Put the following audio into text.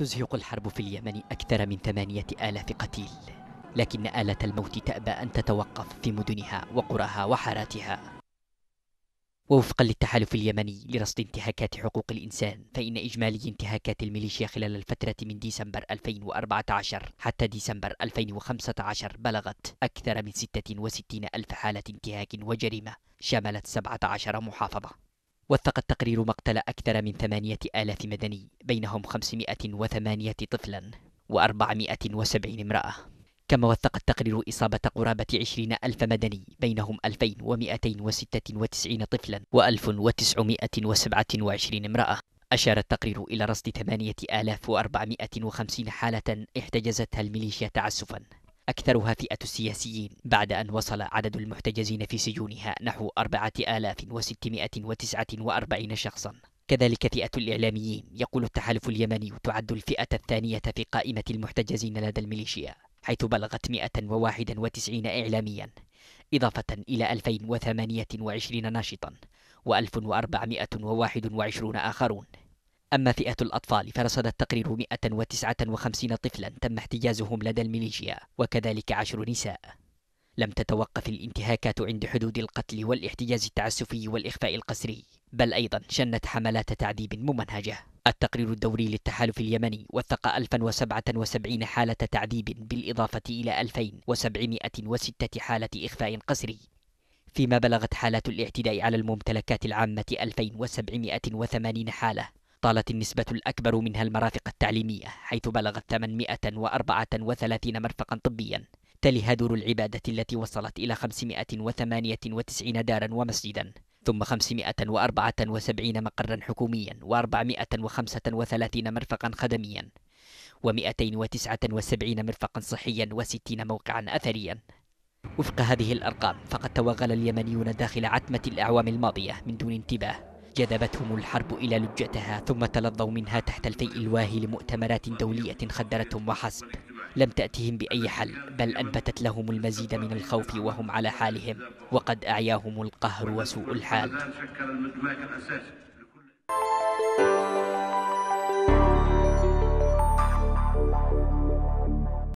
تزهق الحرب في اليمن أكثر من ثمانية آلاف قتيل لكن آلة الموت تأبى أن تتوقف في مدنها وقراها وحاراتها ووفقا للتحالف اليمني لرصد انتهاكات حقوق الإنسان فإن إجمالي انتهاكات الميليشيا خلال الفترة من ديسمبر 2014 حتى ديسمبر 2015 بلغت أكثر من 66 ألف حالة انتهاك وجريمة شملت 17 محافظة وثق التقرير مقتل أكثر من ثمانية آلاف مدني بينهم 508 طفلا و470 امرأة كما وثق التقرير إصابة قرابة عشرين ألف مدني بينهم 2296 طفلا و1927 امرأة أشار التقرير إلى رصد 8450 حالة احتجزتها الميليشيا تعسفاً أكثرها فئة السياسيين بعد أن وصل عدد المحتجزين في سجونها نحو 4649 شخصا كذلك فئة الإعلاميين يقول التحالف اليمني تعد الفئة الثانية في قائمة المحتجزين لدى الميليشيا حيث بلغت 191 إعلاميا إضافة إلى 2028 ناشطا و1421 آخرون أما فئة الأطفال فرصد التقرير 159 طفلا تم احتجازهم لدى الميليشيا وكذلك عشر نساء لم تتوقف الانتهاكات عند حدود القتل والاحتجاز التعسفي والإخفاء القسري بل أيضا شنت حملات تعذيب ممنهجة التقرير الدوري للتحالف اليمني وثق 1077 حالة تعذيب بالإضافة إلى 2706 حالة إخفاء قسري فيما بلغت حالات الاعتداء على الممتلكات العامة 2780 حالة طالت النسبة الأكبر منها المرافق التعليمية حيث بلغت 834 مرفقا طبيا تليها دور العبادة التي وصلت إلى 598 دارا ومسجدا ثم 574 مقرا حكوميا و435 مرفقا خدميا و279 مرفقا صحيا و60 موقعا أثريا وفق هذه الأرقام فقد توغل اليمنيون داخل عتمة الأعوام الماضية من دون انتباه جذبتهم الحرب إلى لجتها ثم تلظوا منها تحت الفيء الواهي لمؤتمرات دولية خدرتهم وحسب لم تأتهم بأي حل بل أنبتت لهم المزيد من الخوف وهم على حالهم وقد أعياهم القهر وسوء الحال